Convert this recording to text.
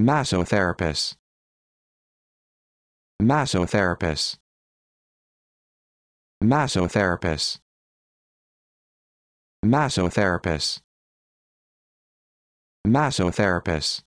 Massotherapist. Massotherapist. Massotherapist. Massotherapist. Massotherapist.